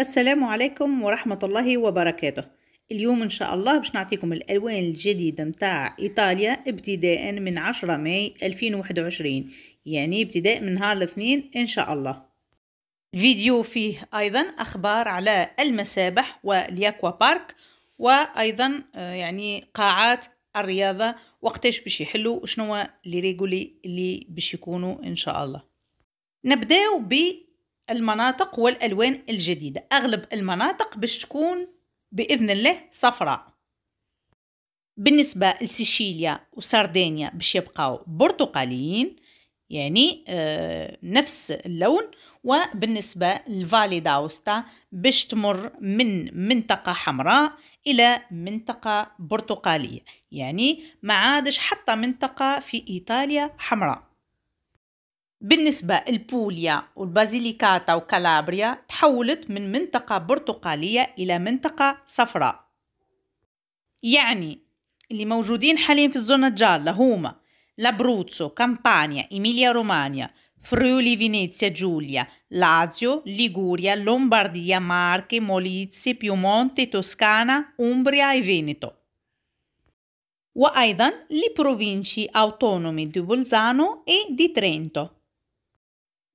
السلام عليكم ورحمة الله وبركاته اليوم إن شاء الله باش نعطيكم الألوان الجديدة متاع إيطاليا ابتداء من 10 ماي 2021 يعني ابتداء من نهار الاثنين إن شاء الله فيديو فيه أيضا أخبار على المسابح والياكوا بارك وأيضا آه، يعني قاعات الرياضة وقتاش باش يحلوا وشنو لي ريغولي اللي باش يكونوا إن شاء الله نبداو ب المناطق والألوان الجديدة أغلب المناطق باش تكون بإذن الله صفراء بالنسبة لسيشيليا وساردينيا باش يبقاو برتقاليين يعني آه، نفس اللون وبالنسبة لفالي داوستا باش تمر من منطقة حمراء إلى منطقة برتقالية يعني ما عادش حتى منطقة في إيطاليا حمراء بالنسبة البوليا والبازيليكاتا وكالابريا تحولت من منطقة برتقالية إلى منطقة صفراء يعني اللي موجودين حاليا في الزونة الجالة هما لابروتسو كامبانيا إيميليا رومانيا فريولي فينيزia Giulia, Lazio, Liguria, Lombardia, Marche, Molise, Piemonte, Toscana, Umbria e Veneto. وأيضا لبروفينشي أوتونومي di Bolzano e di Trento.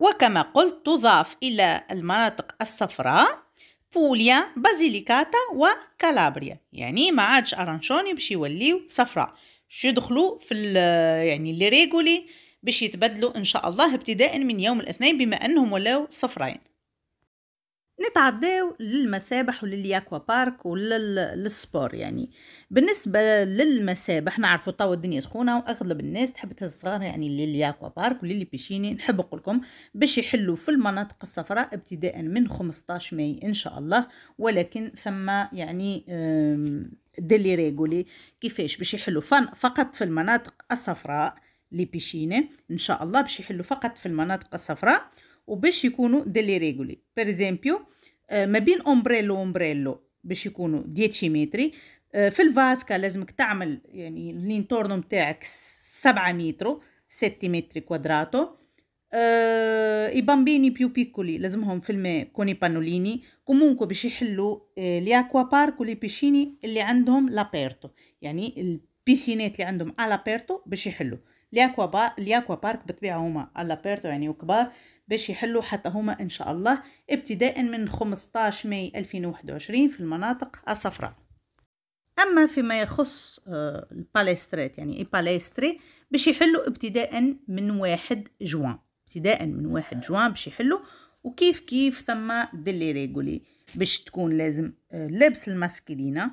وكما قلت تضاف إلى المناطق الصفراء بوليا بازيليكاتا وكالابريا يعني ما عادش ارانشوني باش يوليو صفراء باش يدخلوا في يعني اللي ريغولي باش يتبدلوا ان شاء الله ابتداء من يوم الاثنين بما انهم ولاو صفرين نتعداو للمسابح وللياكوا بارك وللسبور يعني بالنسبة للمسابح نعرفوا توا الدنيا سخونة وأغلب الناس تحب تهز يعني للياكوا بارك وللي بيشيني نحب نقول لكم باش يحلوا في المناطق الصفراء ابتداء من 15 ماي إن شاء الله ولكن ثم يعني دلي ريغولي كيفاش باش يحلوا فقط في المناطق الصفراء لي بيشيني ان شاء الله باش يحلوا فقط في المناطق الصفراء وباش يكونوا ديلي ريغولي بير اكزامبيو آه، ما بين امبريلو امبريلو باش يكونوا متري آه، في الفاسكا لازمك تعمل يعني الانتورنو نتاعك سبعة مترو متر كوادراتو اي بامبيني بيو بيكولي لازمهم الماء كوني بانوليني كومونكو باش يحلوا لي اكوا بارك ولي بيشيني اللي عندهم لابيرتو يعني البيسينات اللي عندهم بيرتو باش يحلوا لي اكوا با... لي اكوا بارك بالطبيعه هما بيرتو يعني وكبار باش يحلوا حتى هما إن شاء الله ابتداء من 15 ماي 2021 في المناطق الصفراء أما فيما يخص آه، الباليستريت يعني إي باليستري باش يحلوا ابتداء من واحد جوان ابتداء من واحد جوان باش يحلوا وكيف كيف ثم دلي ريغولي باش تكون لازم آه، لابس الماسك لينا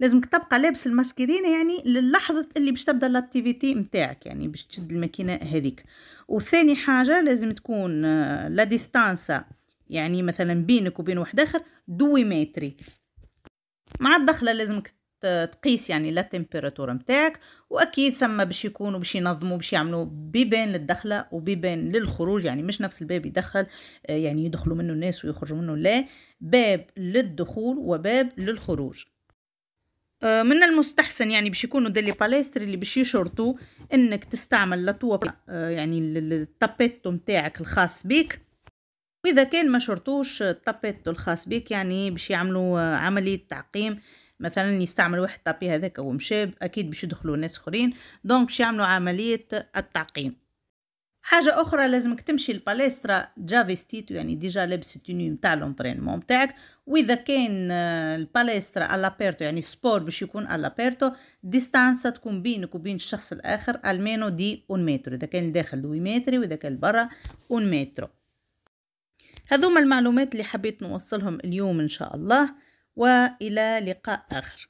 لازمك تبقى لابس الماسكرينه يعني للحظه اللي باش تبدا لاكتيفيتي نتاعك يعني باش تشد الماكينه هذيك وثاني حاجه لازم تكون آه، لا ديستانسا يعني مثلا بينك وبين واحد اخر دوي متري مع الدخله لازمك تقيس يعني لا تمبيراتور نتاعك واكيد ثم باش يكونوا باش ينظموا باش يعملوا بيبان للدخله وبيبان للخروج يعني مش نفس الباب يدخل آه، يعني يدخلوا منه الناس ويخرجوا منه لا باب للدخول وباب للخروج آه، من المستحسن يعني باش يكونوا دلي باليستري اللي باش يشرطوا انك تستعمل لطوة آه، يعني التابيتو نتاعك الخاص بيك واذا كان ما شرطوش التابيتو الخاص بيك يعني باش يعملوا آه، عملية تعقيم مثلا يستعمل واحد طابي هذاك ومشاب اكيد باش يدخلوا ناس اخرين دونك باش يعملوا عملية التعقيم حاجه اخرى لازمك تمشي لباليسترا ديجا فيستيتو يعني ديجا لابس التونيو نتاع لونترينمون نتاعك واذا كان آه، الباليسترا بيرتو يعني سبور باش يكون بيرتو ديستانس تكون بينك وبين الشخص الاخر المينو دي اون متر اذا كان داخل دوي متر واذا كان برا اون متر هذوما المعلومات اللي حبيت نوصلهم اليوم ان شاء الله والى لقاء اخر